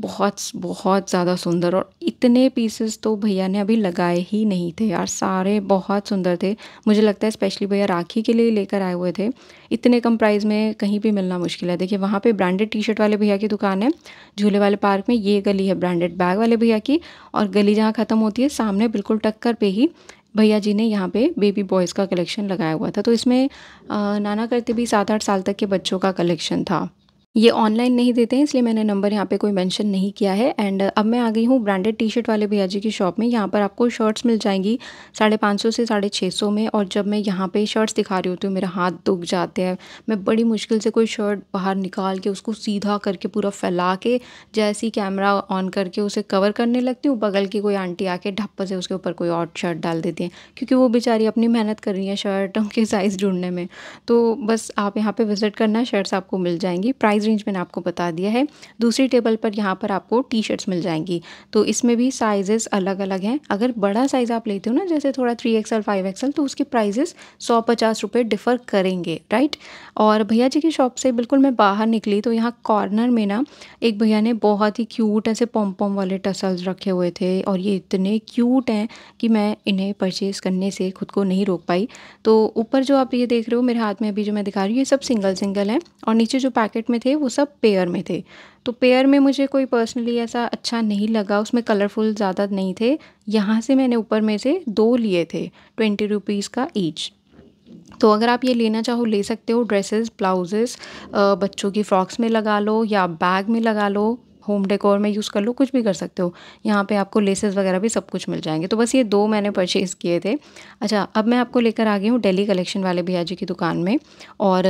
बहुत बहुत ज़्यादा सुंदर और इतने पीसेस तो भैया ने अभी लगाए ही नहीं थे यार सारे बहुत सुंदर थे मुझे लगता है स्पेशली भैया राखी के लिए लेकर आए हुए थे इतने कम प्राइस में कहीं भी मिलना मुश्किल है देखिए वहाँ पे ब्रांडेड टी शर्ट वाले भैया की दुकान है झूले वाले पार्क में ये गली है ब्रांडेड बैग वाले भैया की और गली जहाँ ख़त्म होती है सामने बिल्कुल टक्कर पे ही भैया जी ने यहाँ पे बेबी बॉयज़ का कलेक्शन लगाया हुआ था तो इसमें नाना करते भी सात आठ साल तक के बच्चों का कलेक्शन था ये ऑनलाइन नहीं देते हैं इसलिए मैंने नंबर यहाँ पे कोई मेंशन नहीं किया है एंड uh, अब मैं आ गई हूँ ब्रांडेड टी शर्ट वाले भैया जी की शॉप में यहाँ पर आपको शर्ट्स मिल जाएंगी साढ़े पाँच सौ से साढ़े छः सौ में और जब मैं यहाँ पे शर्ट्स दिखा रही होती हूँ मेरा हाथ दुख जाते हैं मैं बड़ी मुश्किल से कोई शर्ट बाहर निकाल के उसको सीधा करके पूरा फैला के जैसी कैमरा ऑन करके उसे कवर करने लगती हूँ बगल की कोई आंटी आके ढप्प से उसके ऊपर कोई और शर्ट डाल देती हैं क्योंकि वो बेचारी अपनी मेहनत कर रही है शर्टों के साइज़ ढूंढने में तो बस आप यहाँ पर विज़िट करना शर्ट्स आपको मिल जाएंगी प्राइस प्राइस रेंज मैंने आपको बता दिया है दूसरी टेबल पर यहाँ पर आपको टी शर्ट्स मिल जाएंगी तो इसमें भी साइजेस अलग अलग हैं अगर बड़ा साइज़ आप लेते हो ना जैसे थोड़ा थ्री एक्सएल फाइव एक्सएल तो उसके प्राइजेस सौ पचास रुपये डिफ़र करेंगे राइट और भैया जी की शॉप से बिल्कुल मैं बाहर निकली तो यहाँ कॉर्नर में ना एक भैया ने बहुत ही क्यूट ऐसे पॉम पॉम वाले टसल्स रखे हुए थे और ये इतने क्यूट हैं कि मैं इन्हें परचेज़ करने से खुद को नहीं रोक पाई तो ऊपर जो आप ये देख रहे हो मेरे हाथ में अभी जो मैं दिखा रही हूँ ये सब सिंगल सिंगल हैं और नीचे जो पैकेट में थे थे वो सब पेयर में थे तो पेयर में मुझे कोई पर्सनली ऐसा अच्छा नहीं लगा उसमें कलरफुल ज़्यादा नहीं थे यहाँ से मैंने ऊपर में से दो लिए थे ट्वेंटी रुपीज़ का ईच तो अगर आप ये लेना चाहो ले सकते हो ड्रेसेस ब्लाउजेस बच्चों की फ्रॉक्स में लगा लो या बैग में लगा लो होम डेकोर में यूज़ कर लो कुछ भी कर सकते हो यहाँ पे आपको लेसेस वगैरह भी सब कुछ मिल जाएंगे तो बस ये दो मैंने परचेज़ किए थे अच्छा अब मैं आपको लेकर आ गई हूँ डेली कलेक्शन वाले भैया जी की दुकान में और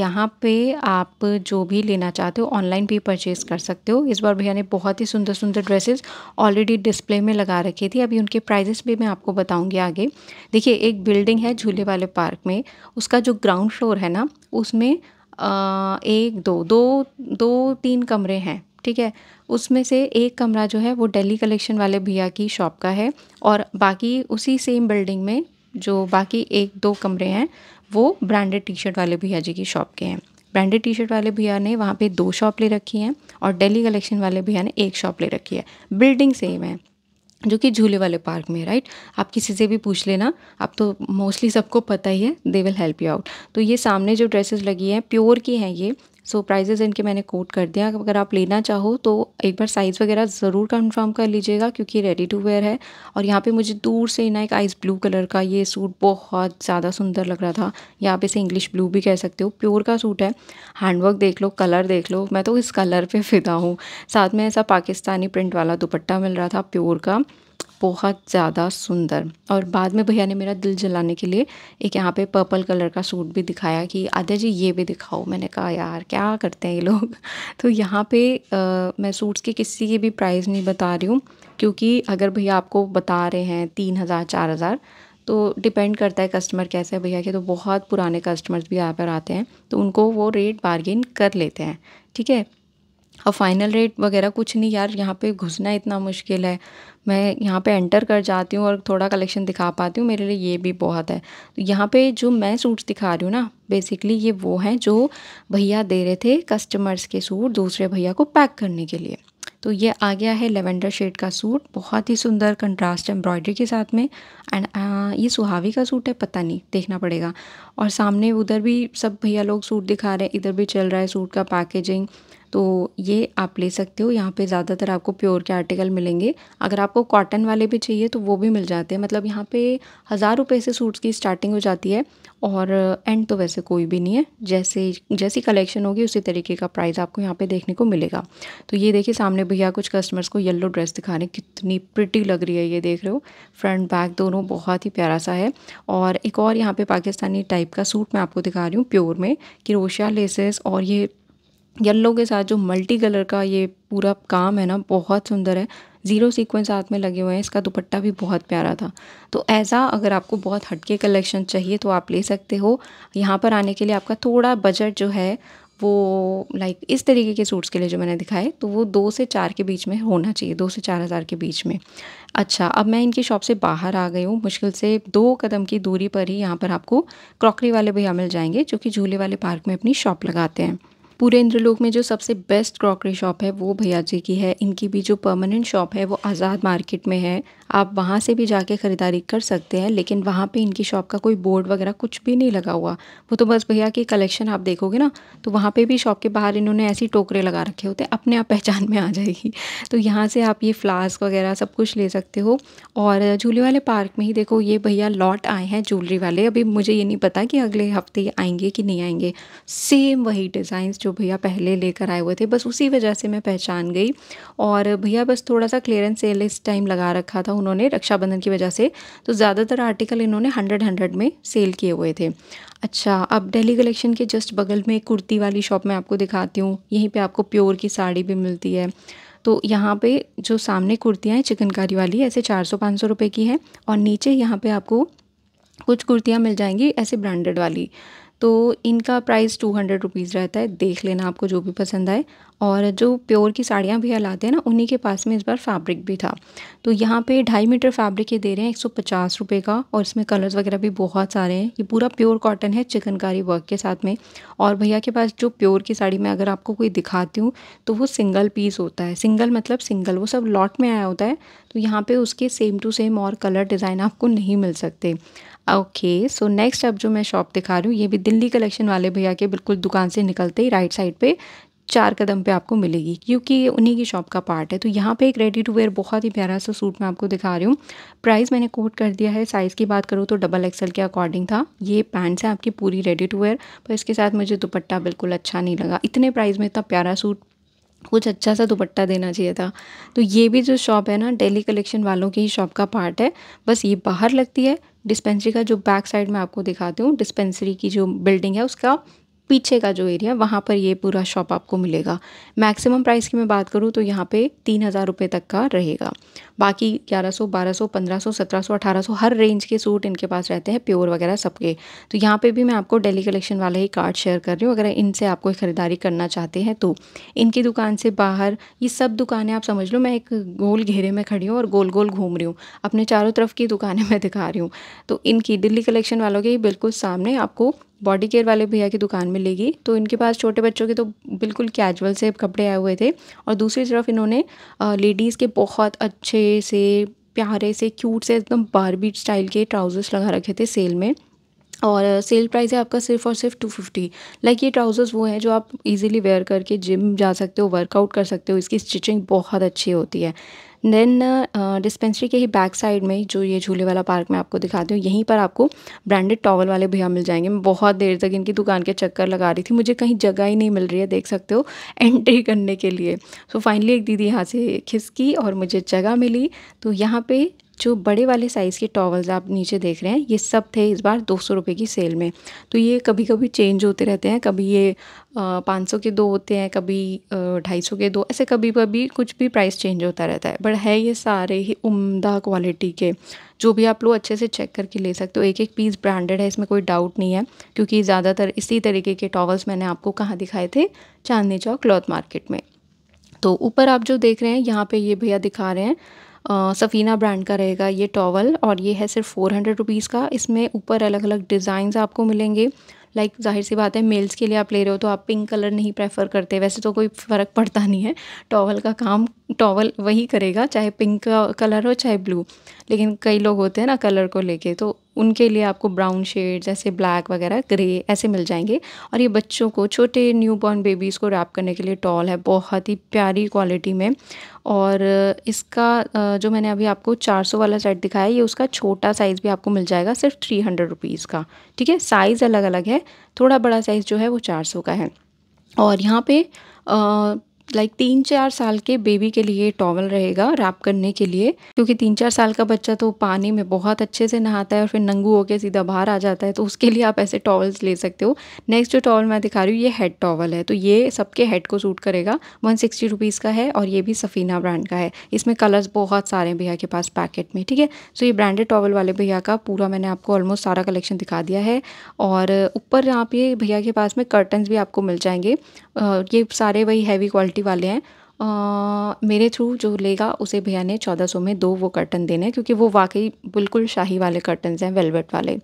यहाँ पे आप जो भी लेना चाहते हो ऑनलाइन भी परचेज़ कर सकते हो इस बार भैया ने बहुत ही सुंदर सुंदर ड्रेसेस ऑलरेडी डिस्प्ले में लगा रखी थी अभी उनके प्राइजेस भी मैं आपको बताऊँगी आगे देखिए एक बिल्डिंग है झूले वाले पार्क में उसका जो ग्राउंड फ्लोर है ना उसमें एक दो दो दो तीन कमरे हैं ठीक है उसमें से एक कमरा जो है वो दिल्ली कलेक्शन वाले भैया की शॉप का है और बाकी उसी सेम बिल्डिंग में जो बाकी एक दो कमरे हैं वो ब्रांडेड टी शर्ट वाले भैया जी की शॉप के हैं ब्रांडेड टी शर्ट वाले भैया ने वहाँ पे दो शॉप ले रखी हैं और दिल्ली कलेक्शन वाले भैया ने एक शॉप ले रखी है बिल्डिंग सेम है जो कि झूले वाले पार्क में राइट आप किसी से भी पूछ लेना आप तो मोस्टली सबको पता ही है they will help you out तो ये सामने जो ड्रेसेस लगी हैं प्योर की हैं ये सो so, प्राइजेज़ इनके मैंने कोट कर दिया अगर आप लेना चाहो तो एक बार साइज़ वगैरह ज़रूर कन्फर्म कर लीजिएगा क्योंकि रेडी टू वेयर है और यहाँ पे मुझे दूर से ना एक आइस ब्लू कलर का ये सूट बहुत ज़्यादा सुंदर लग रहा था या आप इसे इंग्लिश ब्लू भी कह सकते हो प्योर का सूट है हैंडवर्क देख लो कलर देख लो मैं तो इस कलर पर फिदा हूँ साथ में ऐसा पाकिस्तानी प्रिंट वाला दुपट्टा मिल रहा था प्योर का बहुत ज़्यादा सुंदर और बाद में भैया ने मेरा दिल जलाने के लिए एक यहाँ पे पर्पल कलर का सूट भी दिखाया कि आद्या जी ये भी दिखाओ मैंने कहा यार क्या करते हैं ये लोग तो यहाँ पे आ, मैं सूट्स के किसी की भी प्राइस नहीं बता रही हूँ क्योंकि अगर भैया आपको बता रहे हैं तीन हज़ार चार हज़ार तो डिपेंड करता है कस्टमर कैसे है भैया के तो बहुत पुराने कस्टमर्स भी यहाँ पर आते हैं तो उनको वो रेट बार्गेन कर लेते हैं ठीक है और फाइनल रेट वगैरह कुछ नहीं यार यहाँ पे घुसना इतना मुश्किल है मैं यहाँ पे एंटर कर जाती हूँ और थोड़ा कलेक्शन दिखा पाती हूँ मेरे लिए ये भी बहुत है तो यहाँ पे जो मैं सूट्स दिखा रही हूँ ना बेसिकली ये वो हैं जो भैया दे रहे थे कस्टमर्स के सूट दूसरे भैया को पैक करने के लिए तो ये आ गया है लेवेंडर शेड का सूट बहुत ही सुंदर कंट्रास्ट एम्ब्रॉयडरी के साथ में एंड ये सुहावी का सूट है पता नहीं देखना पड़ेगा और सामने उधर भी सब भैया लोग सूट दिखा रहे हैं इधर भी चल रहा है सूट का पैकेजिंग तो ये आप ले सकते हो यहाँ पे ज़्यादातर आपको प्योर के आर्टिकल मिलेंगे अगर आपको कॉटन वाले भी चाहिए तो वो भी मिल जाते हैं मतलब यहाँ पे हज़ार रुपये से सूट्स की स्टार्टिंग हो जाती है और एंड तो वैसे कोई भी नहीं है जैसे जैसी कलेक्शन होगी उसी तरीके का प्राइस आपको यहाँ पे देखने को मिलेगा तो ये देखिए सामने भैया कुछ कस्टमर्स को येलो ड्रेस दिखाने कितनी प्रिटी लग रही है ये देख रहे हो फ्रंट बैक दोनों बहुत ही प्यारा सा है और एक और यहाँ पे पाकिस्तानी टाइप का सूट मैं आपको दिखा रही हूँ प्योर में किरोशिया लेसेस और ये येलो के साथ जो मल्टी कलर का ये पूरा काम है ना बहुत सुंदर है ज़ीरो सीक्वेंस हाथ में लगे हुए हैं इसका दुपट्टा भी बहुत प्यारा था तो ऐसा अगर आपको बहुत हटके कलेक्शन चाहिए तो आप ले सकते हो यहाँ पर आने के लिए आपका थोड़ा बजट जो है वो लाइक इस तरीके के सूट्स के लिए जो मैंने दिखाए तो वो दो से चार के बीच में होना चाहिए दो से चार हज़ार के बीच में अच्छा अब मैं इनकी शॉप से बाहर आ गई हूँ मुश्किल से दो कदम की दूरी पर ही यहाँ पर आपको क्रॉकरी वाले भैया मिल जाएंगे जो कि झूले वाले पार्क में अपनी शॉप लगाते हैं पूरे इंद्रलोक में जो सबसे बेस्ट क्रॉकरी शॉप है वो भैया जी की है इनकी भी जो परमानेंट शॉप है वो आज़ाद मार्केट में है आप वहाँ से भी जाके ख़रीदारी कर सकते हैं लेकिन वहाँ पे इनकी शॉप का कोई बोर्ड वगैरह कुछ भी नहीं लगा हुआ वो तो बस भैया की कलेक्शन आप देखोगे ना तो वहाँ पे भी शॉप के बाहर इन्होंने ऐसी टोकरे लगा रखे होते हैं अपने आप पहचान में आ जाएगी तो यहाँ से आप ये फ्लास्क वगैरह सब कुछ ले सकते हो और झूले वाले पार्क में ही देखो ये भैया लॉट आए हैं ज्वेलरी वाले अभी मुझे ये नहीं पता कि अगले हफ्ते आएंगे कि नहीं आएंगे सेम वही डिज़ाइन जो भैया पहले लेकर आए हुए थे बस उसी वजह से मैं पहचान गई और भैया बस थोड़ा सा क्लियरेंस सेल इस टाइम लगा रखा था उन्होंने रक्षाबंधन की वजह से तो ज़्यादातर आर्टिकल इन्होंने हंड्रेड हंड्रेड में सेल किए हुए थे अच्छा अब डेली कलेक्शन के जस्ट बगल में कुर्ती वाली शॉप मैं आपको दिखाती हूँ यहीं पर आपको प्योर की साड़ी भी मिलती है तो यहाँ पे जो सामने कुर्तियाँ हैं चिकनकारी वाली ऐसे 400-500 रुपए की है और नीचे यहाँ पे आपको कुछ कुर्तियाँ मिल जाएंगी ऐसे ब्रांडेड वाली तो इनका प्राइस टू हंड्रेड रुपीज़ रहता है देख लेना आपको जो भी पसंद आए और जो प्योर की साड़ियाँ भैया लाते हैं ना उन्हीं के पास में इस बार फैब्रिक भी था तो यहाँ पे ढाई मीटर फैब्रिक ये दे रहे हैं एक सौ पचास रुपये का और इसमें कलर्स वगैरह भी बहुत सारे हैं ये पूरा प्योर कॉटन है चिकनकारी वर्क के साथ में और भैया के पास जो प्योर की साड़ी में अगर आपको कोई दिखाती हूँ तो वो सिंगल पीस होता है सिंगल मतलब सिंगल वो सब लॉट में आया होता है तो यहाँ पर उसके सेम टू सेम और कलर डिज़ाइन आपको नहीं मिल सकते ओके सो नेक्स्ट अब जो मैं शॉप दिखा रही हूँ ये भी दिल्ली कलेक्शन वाले भैया के बिल्कुल दुकान से निकलते ही राइट साइड पे चार कदम पे आपको मिलेगी क्योंकि ये उन्हीं की शॉप का पार्ट है तो यहाँ पे एक रेडी टू वेयर बहुत ही प्यारा सा सूट मैं आपको दिखा रही हूँ प्राइस मैंने कोट कर दिया है साइज़ की बात करूँ तो डबल एक्सल के अकॉर्डिंग था ये पैंट्स है आपकी पूरी रेडी टू वेयर पर इसके साथ मुझे दुपट्टा बिल्कुल अच्छा नहीं लगा इतने प्राइस में इतना प्यारा सूट कुछ अच्छा सा दुपट्टा देना चाहिए था तो ये भी जो शॉप है ना डेली कलेक्शन वालों की ही शॉप का पार्ट है बस ये बाहर लगती है डिस्पेंसरी का जो बैक साइड में आपको दिखाती हूँ डिस्पेंसरी की जो बिल्डिंग है उसका पीछे का जो एरिया वहाँ पर ये पूरा शॉप आपको मिलेगा मैक्सिमम प्राइस की मैं बात करूँ तो यहाँ पे तीन हज़ार रुपये तक का रहेगा बाकी ग्यारह सौ बारह सौ पंद्रह सौ सत्रह सौ अठारह सौ हर रेंज के सूट इनके पास रहते हैं प्योर वगैरह सबके तो यहाँ पे भी मैं आपको डेली कलेक्शन वाला ही कार्ड शेयर कर रही हूँ अगर इनसे आप कोई ख़रीदारी करना चाहते हैं तो इनकी दुकान से बाहर ये सब दुकानें आप समझ लो मैं एक गोल घेरे में खड़ी हूँ और गोल गोल घूम रही हूँ अपने चारों तरफ की दुकानें मैं दिखा रही हूँ तो इनकी दिल्ली कलेक्शन वालों के बिल्कुल सामने आपको बॉडी केयर वाले भैया की दुकान में लेगी तो इनके पास छोटे बच्चों के तो बिल्कुल कैजुअल से कपड़े आए हुए थे और दूसरी तरफ इन्होंने लेडीज़ के बहुत अच्छे से प्यारे से क्यूट से एकदम बारबी स्टाइल के ट्राउज़र्स लगा रखे थे सेल में और सेल प्राइस है आपका सिर्फ और सिर्फ टू फिफ्टी लाइक ये ट्राउज़र्स वो हैं जो आप इजीली वेयर करके जिम जा सकते हो वर्कआउट कर सकते हो इसकी स्टिचिंग बहुत अच्छी होती है देन डिस्पेंसरी uh, के ही बैक साइड में जो ये झूले वाला पार्क मैं आपको दिखाती हूँ यहीं पर आपको ब्रांडेड टॉवल वाले भैया मिल जाएंगे मैं बहुत देर तक इनकी दुकान के चक्कर लगा रही थी मुझे कहीं जगह ही नहीं मिल रही है देख सकते हो एंट्री करने के लिए सो so, फाइनली एक दीदी यहाँ से खिसकी और मुझे जगह मिली तो यहाँ पे जो बड़े वाले साइज़ के टॉवल्स आप नीचे देख रहे हैं ये सब थे इस बार दो सौ रुपये की सेल में तो ये कभी कभी चेंज होते रहते हैं कभी ये पाँच सौ के दो होते हैं कभी ढाई सौ के दो ऐसे कभी कभी कुछ भी प्राइस चेंज होता रहता है बट है ये सारे ही उम्दा क्वालिटी के जो भी आप लोग अच्छे से चेक करके ले सकते हो एक एक पीस ब्रांडेड है इसमें कोई डाउट नहीं है क्योंकि ज़्यादातर इसी तरीके के टॉवल्स मैंने आपको कहाँ दिखाए थे चांदनी चौक क्लॉथ मार्केट में तो ऊपर आप जो देख रहे हैं यहाँ पे ये भैया दिखा रहे हैं सफ़ीना ब्रांड का रहेगा ये टॉवल और ये है सिर्फ फ़ोर हंड्रेड रुपीज़ का इसमें ऊपर अलग अलग डिज़ाइंस आपको मिलेंगे लाइक like, जाहिर सी बात है मेल्स के लिए आप ले रहे हो तो आप पिंक कलर नहीं प्रेफर करते वैसे तो कोई फ़र्क पड़ता नहीं है टॉवल का काम टॉवल वही करेगा चाहे पिंक कलर हो चाहे ब्लू लेकिन कई लोग होते हैं ना कलर को लेके तो उनके लिए आपको ब्राउन शेड जैसे ब्लैक वगैरह ग्रे ऐसे मिल जाएंगे और ये बच्चों को छोटे न्यू बॉर्न बेबीज़ को रैप करने के लिए टॉल है बहुत ही प्यारी क्वालिटी में और इसका जो मैंने अभी आपको 400 वाला सेट दिखाया ये उसका छोटा साइज़ भी आपको मिल जाएगा सिर्फ थ्री हंड्रेड रुपीज़ का ठीक है साइज़ अलग अलग है थोड़ा बड़ा साइज़ जो है वो चार सौ का है और यहाँ पर लाइक तीन चार साल के बेबी के लिए टॉवल रहेगा रैप करने के लिए क्योंकि तीन चार साल का बच्चा तो पानी में बहुत अच्छे से नहाता है और फिर नंगू होकर सीधा बाहर आ जाता है तो उसके लिए आप ऐसे टॉवल्स ले सकते हो नेक्स्ट जो टॉवल मैं दिखा रही हूँ ये हेड टॉवल है तो ये सबके हेड को सूट करेगा वन सिक्सटी रुपीज़ का है और ये भी सफ़ीना ब्रांड का है इसमें कलर्स बहुत सारे हैं भैया के पास पैकेट में ठीक है सो ये ब्रांडेड टॉवल वाले भैया का पूरा मैंने आपको ऑलमोस्ट सारा कलेक्शन दिखा दिया है और ऊपर यहाँ पे भैया के पास में कर्टन्स भी आपको मिल जाएंगे ये सारे वही हैवी क्वालिटी क्वालिटी वाले हैं आ, मेरे थ्रू जो लेगा उसे भैया ने चौदह सौ में दो वो कर्टन देने हैं क्योंकि वो वाकई बिल्कुल शाही वाले कर्टन हैं वेलवेट वाले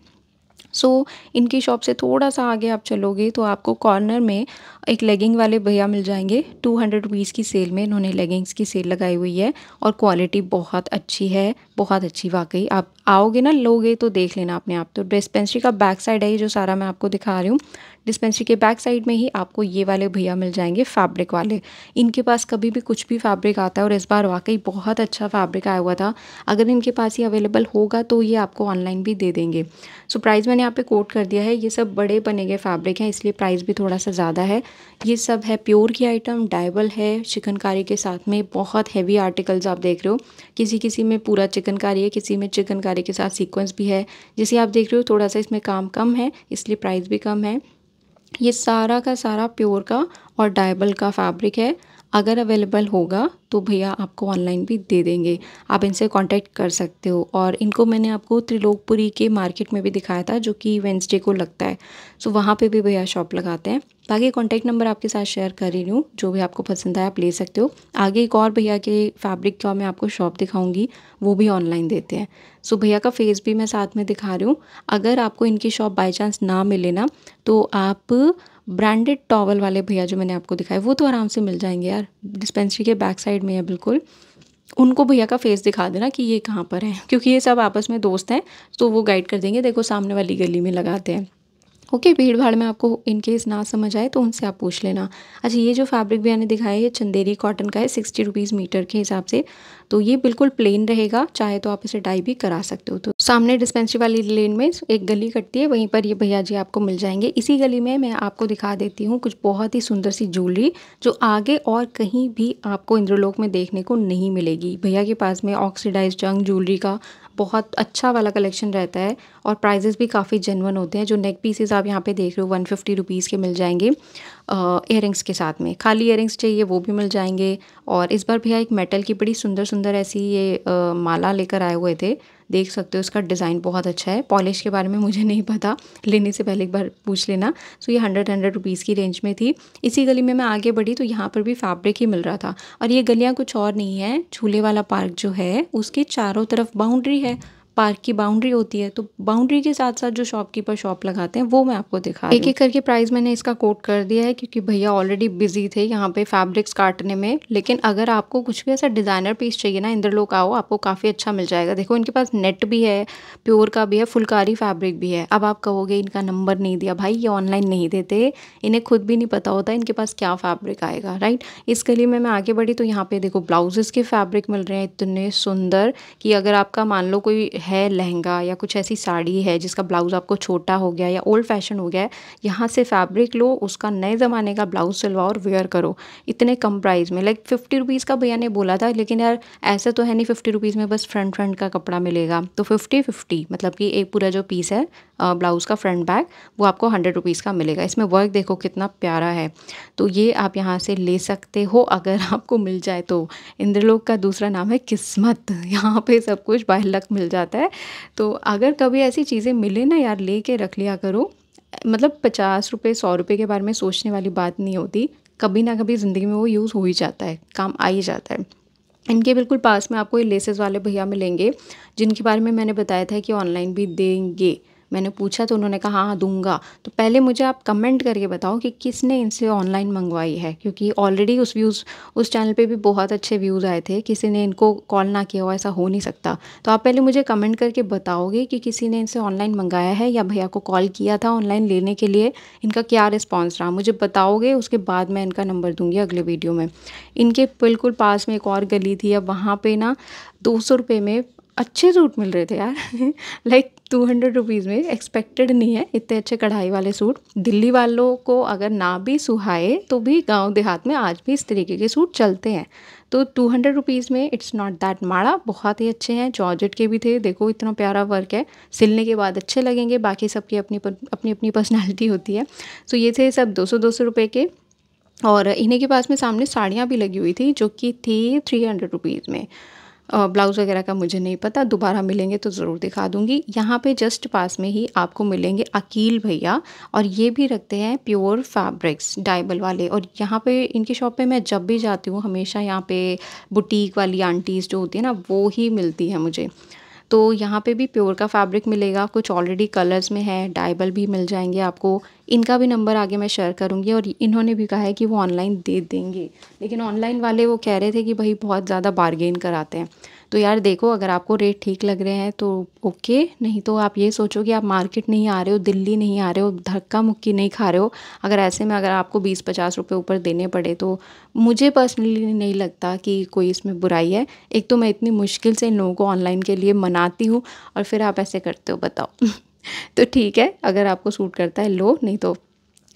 सो so, इनकी शॉप से थोड़ा सा आगे आप चलोगे तो आपको कॉर्नर में एक लेगिंग वाले भैया मिल जाएंगे टू हंड्रेड रुपीज़ की सेल में इन्होंने लेगिंग्स की सेल लगाई हुई है और क्वालिटी बहुत अच्छी है बहुत अच्छी वाकई आप आओगे ना लोगे तो देख लेना अपने आप तो डिस्पेंसरी का बैक साइड है ये जो सारा मैं आपको दिखा रही हूँ डिस्पेंसरी के बैक साइड में ही आपको ये वाले भैया मिल जाएंगे फैब्रिक वाले इनके पास कभी भी कुछ भी फैब्रिक आता है और इस बार वाकई बहुत अच्छा फैब्रिक आया हुआ था अगर इनके पास ही अवेलेबल होगा तो ये आपको ऑनलाइन भी दे देंगे सो प्राइस मैंने यहाँ पे कोट कर दिया है ये सब बड़े बने गए फैब्रिक हैं इसलिए प्राइस भी थोड़ा सा ज़्यादा है ये सब है प्योर की आइटम डाइबल है चिकनकारी के साथ में बहुत हैवी आर्टिकल्स आप देख रहे हो किसी किसी में पूरा चिकनकारी है किसी में चिकनकारी के साथ सीक्वेंस भी है जिसे आप देख रहे हो थोड़ा सा इसमें काम कम है इसलिए प्राइस भी कम है ये सारा का सारा प्योर का और डाइबल का फैब्रिक है अगर अवेलेबल होगा तो भैया आपको ऑनलाइन भी दे देंगे आप इनसे कांटेक्ट कर सकते हो और इनको मैंने आपको त्रिलोकपुरी के मार्केट में भी दिखाया था जो कि वेंसडे को लगता है सो वहाँ पे भी भैया शॉप लगाते हैं बाकी कॉन्टैक्ट नंबर आपके साथ शेयर कर रही हूँ जो भी आपको पसंद आए आप ले सकते हो आगे एक और भैया के फैब्रिक का मैं आपको शॉप दिखाऊँगी वो भी ऑनलाइन देते हैं सो भैया का फेस भी मैं साथ में दिखा रही हूँ अगर आपको इनकी शॉप बाई चांस ना मिले ना तो आप ब्रांडेड टॉवल वाले भैया जो मैंने आपको दिखाए वो तो आराम से मिल जाएंगे यार डिस्पेंसरी के बैक साइड में है बिल्कुल उनको भैया का फेस दिखा देना कि ये कहाँ पर है क्योंकि ये सब आपस में दोस्त हैं तो वो गाइड कर देंगे देखो सामने वाली गली में लगाते हैं ओके okay, भीड़ भाड़ में आपको इनकेस ना समझ आए तो उनसे आप पूछ लेना अच्छा ये जो फैब्रिक भी मैंने दिखाया है चंदेरी कॉटन का है सिक्सटी रुपीज़ मीटर के हिसाब से तो ये बिल्कुल प्लेन रहेगा चाहे तो आप इसे डाई भी करा सकते हो तो सामने डिस्पेंसरी वाली लेन में एक गली कटती है वहीं पर ये भैया जी आपको मिल जाएंगे इसी गली में मैं आपको दिखा देती हूँ कुछ बहुत ही सुंदर सी ज्वेलरी जो आगे और कहीं भी आपको इंद्रलोक में देखने को नहीं मिलेगी भैया के पास में ऑक्सीडाइज जंग ज्वेलरी का बहुत अच्छा वाला कलेक्शन रहता है और प्राइजेज़ भी काफ़ी जेनवन होते हैं जो नेक पीसेज आप यहाँ पे देख रहे हो वन फिफ्टी रुपीज़ के मिल जाएंगे इयर के साथ में खाली इयर चाहिए वो भी मिल जाएंगे और इस बार भैया एक मेटल की बड़ी सुंदर सुंदर ऐसी ये आ, माला लेकर आए हुए थे देख सकते हो इसका डिज़ाइन बहुत अच्छा है पॉलिश के बारे में मुझे नहीं पता लेने से पहले एक बार पूछ लेना सो ये हंड्रेड हंड्रेड रुपीज़ की रेंज में थी इसी गली में मैं आगे बढ़ी तो यहाँ पर भी फैब्रिक ही मिल रहा था और ये गलियाँ कुछ और नहीं है झूले वाला पार्क जो है उसके चारों तरफ बाउंड्री है पार्क की बाउंड्री होती है तो बाउंड्री के साथ साथ जो शॉपकीपर शॉप लगाते हैं वो मैं आपको दिखा एक एक करके प्राइस मैंने इसका कोट कर दिया है क्योंकि भैया ऑलरेडी बिजी थे यहाँ पे फैब्रिक्स काटने में लेकिन अगर आपको कुछ भी ऐसा डिज़ाइनर पीस चाहिए ना इंद्र लोग आओ आपको काफ़ी अच्छा मिल जाएगा देखो इनके पास नेट भी है प्योर का भी है फुलकारी फैब्रिक भी है अब आप कहोगे इनका नंबर नहीं दिया भाई ये ऑनलाइन नहीं देते इन्हें खुद भी नहीं पता होता इनके पास क्या फैब्रिक आएगा राइट इसके लिए मैं आगे बढ़ी तो यहाँ पे देखो ब्लाउजेस के फैब्रिक मिल रहे हैं इतने सुंदर कि अगर आपका मान लो कोई है लहंगा या कुछ ऐसी साड़ी है जिसका ब्लाउज़ आपको छोटा हो गया या ओल्ड फैशन हो गया है यहाँ से फैब्रिक लो उसका नए ज़माने का ब्लाउज़ सिलवाओ और वेयर करो इतने कम प्राइस में लाइक फिफ्टी रुपीज़ का भैया ने बोला था लेकिन यार ऐसा तो है नहीं फिफ्टी रुपीज़ में बस फ्रंट फ्रंट का कपड़ा मिलेगा तो फिफ्टी फिफ्टी मतलब कि एक पूरा जो पीस है ब्लाउज़ का फ्रंट बैग वो आपको हंड्रेड रुपीज़ का मिलेगा इसमें वर्क देखो कितना प्यारा है तो ये आप यहाँ से ले सकते हो अगर आपको मिल जाए तो इंद्रलोक का दूसरा नाम है किस्मत यहाँ पे सब कुछ बाय लक मिल जाता है तो अगर कभी ऐसी चीज़ें मिले ना यार ले के रख लिया करो मतलब पचास रुपये सौ रुपये के बारे में सोचने वाली बात नहीं होती कभी ना कभी ज़िंदगी में वो यूज़ हो ही जाता है काम आ ही जाता है इनके बिल्कुल पास में आपको ये लेसेस वाले भैया मिलेंगे जिनके बारे में मैंने बताया था कि ऑनलाइन भी देंगे मैंने पूछा तो उन्होंने कहा हाँ दूंगा तो पहले मुझे आप कमेंट करके बताओ कि किसने इनसे ऑनलाइन मंगवाई है क्योंकि ऑलरेडी उस व्यूज़ उस चैनल पे भी बहुत अच्छे व्यूज़ आए थे किसी ने इनको कॉल ना किया हो ऐसा हो नहीं सकता तो आप पहले मुझे कमेंट करके बताओगे कि किसी ने इनसे ऑनलाइन मंगाया है या भैया को कॉल किया था ऑनलाइन लेने के लिए इनका क्या रिस्पॉन्स रहा मुझे बताओगे उसके बाद मैं इनका नंबर दूंगी अगले वीडियो में इनके बिल्कुल पास में एक और गली थी अब वहाँ पर ना दो सौ रुपये में अच्छे सूट मिल रहे थे यार लाइक टू हंड्रेड रुपीज़ में एक्सपेक्टेड नहीं है इतने अच्छे कढ़ाई वाले सूट दिल्ली वालों को अगर ना भी सुहाए तो भी गांव देहात में आज भी इस तरीके के सूट चलते हैं तो टू हंड्रेड रुपीज़ में इट्स नॉट दैट माड़ा बहुत ही अच्छे हैं जॉर्जेट के भी थे देखो इतना प्यारा वर्क है सिलने के बाद अच्छे लगेंगे बाकी सबकी अपनी अपनी अपनी पर्सनैलिटी होती है सो ये थे सब दो सौ दो सौ रुपये के और इन्हीं के पास में सामने साड़ियाँ भी लगी हुई थी जो कि थी थ्री हंड्रेड रुपीज़ में ब्लाउज़ वगैरह का मुझे नहीं पता दोबारा मिलेंगे तो ज़रूर दिखा दूँगी यहाँ पे जस्ट पास में ही आपको मिलेंगे अकील भैया और ये भी रखते हैं प्योर फैब्रिक्स डाइबल वाले और यहाँ पे इनकी शॉप पे मैं जब भी जाती हूँ हमेशा यहाँ पे बुटीक वाली आंटीज़ जो होती है ना वो ही मिलती है मुझे तो यहाँ पे भी प्योर का फैब्रिक मिलेगा कुछ ऑलरेडी कलर्स में है डाइबल भी मिल जाएंगे आपको इनका भी नंबर आगे मैं शेयर करूँगी और इन्होंने भी कहा है कि वो ऑनलाइन दे देंगे लेकिन ऑनलाइन वाले वो कह रहे थे कि भाई बहुत ज़्यादा बारगेन कराते हैं तो यार देखो अगर आपको रेट ठीक लग रहे हैं तो ओके नहीं तो आप ये सोचो कि आप मार्केट नहीं आ रहे हो दिल्ली नहीं आ रहे हो धक्का मुक्की नहीं खा रहे हो अगर ऐसे में अगर आपको बीस पचास रुपये ऊपर देने पड़े तो मुझे पर्सनली नहीं लगता कि कोई इसमें बुराई है एक तो मैं इतनी मुश्किल से इन लोगों को ऑनलाइन के लिए मनाती हूँ और फिर आप ऐसे करते हो बताओ तो ठीक है अगर आपको सूट करता है लो नहीं तो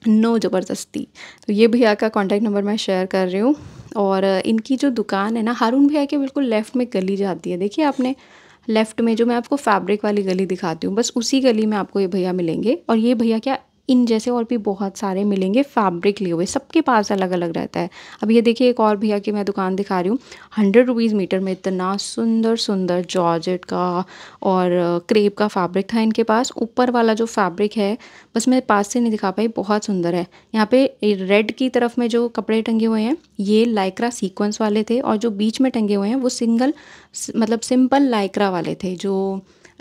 नो ज़बरदस्ती तो ये भैया का कॉन्टैक्ट नंबर मैं शेयर कर रही हूँ और इनकी जो दुकान है ना हारून भैया के बिल्कुल लेफ़्ट में गली जाती है देखिए आपने लेफ़्ट में जो मैं आपको फैब्रिक वाली गली दिखाती हूँ बस उसी गली में आपको ये भैया मिलेंगे और ये भैया क्या इन जैसे और भी बहुत सारे मिलेंगे फैब्रिक लिए हुए सबके पास अलग अलग रहता है अब ये देखिए एक और भैया की मैं दुकान दिखा रही हूँ हंड्रेड रुपीज़ मीटर में इतना सुंदर सुंदर जॉर्जेट का और क्रेप का फैब्रिक था इनके पास ऊपर वाला जो फैब्रिक है बस मैं पास से नहीं दिखा पाई बहुत सुंदर है यहाँ पे रेड की तरफ में जो कपड़े टंगे हुए हैं ये लाइक्रा सीक्वेंस वाले थे और जो बीच में टंगे हुए हैं वो सिंगल मतलब सिंपल लाइक्रा वाले थे जो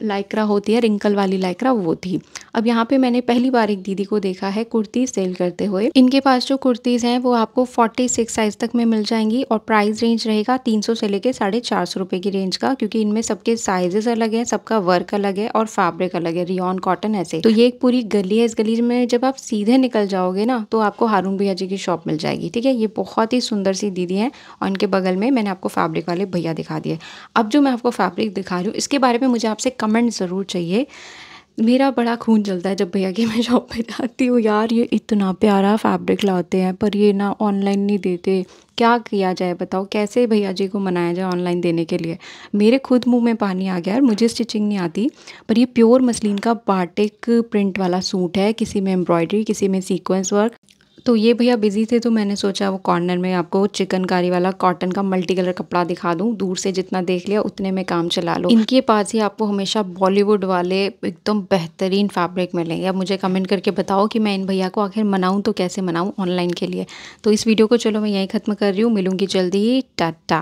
लाइक्रा होती है रिंकल वाली लाइक्रा वो थी अब यहाँ पे मैंने पहली बार एक दीदी को देखा है कुर्ती सेल करते हुए इनके पास जो कुर्तीज़ हैं वो आपको फोर्टी सिक्स साइज़ तक में मिल जाएंगी और प्राइस रेंज रहेगा तीन सौ से लेकर साढ़े चार सौ रुपये की रेंज का क्योंकि इनमें सबके साइजेस अलग है सबका वर्क अलग है और फैब्रिक अलग है रियॉन कॉटन ऐसे तो ये एक पूरी गली है इस गली में जब आप सीधे निकल जाओगे ना तो आपको हारून भैया जी की शॉप मिल जाएगी ठीक है ये बहुत ही सुंदर सी दीदी है और इनके बगल में मैंने आपको फैब्रिक वाले भैया दिखा दिए अब जो मैं आपको फैब्रिक दिखा रही हूँ इसके बारे में मुझे आपसे कमेंट ज़रूर चाहिए मेरा बड़ा खून जलता है जब भैया की मैं शॉप पे जाती हूँ यार ये इतना प्यारा फैब्रिक लाते हैं पर ये ना ऑनलाइन नहीं देते क्या किया जाए बताओ कैसे भैया जी को मनाया जाए ऑनलाइन देने के लिए मेरे खुद मुंह में पानी आ गया यार मुझे स्टिचिंग नहीं आती पर ये प्योर मसलिन का बाटिक प्रिंट वाला सूट है किसी में एम्ब्रॉयडरी किसी में सीक्वेंस वर्क तो ये भैया बिज़ी थे तो मैंने सोचा वो कॉर्नर में आपको चिकनकारी वाला कॉटन का मल्टी कलर कपड़ा दिखा दूँ दूर से जितना देख लिया उतने में काम चला लो इनके पास ही आपको हमेशा बॉलीवुड वाले एकदम बेहतरीन फैब्रिक मिलेंगे अब मुझे कमेंट करके बताओ कि मैं इन भैया को आखिर मनाऊँ तो कैसे मनाऊँ ऑनलाइन के लिए तो इस वीडियो को चलो मैं यहीं ख़त्म कर रही हूँ मिलूंगी जल्दी ही टाटा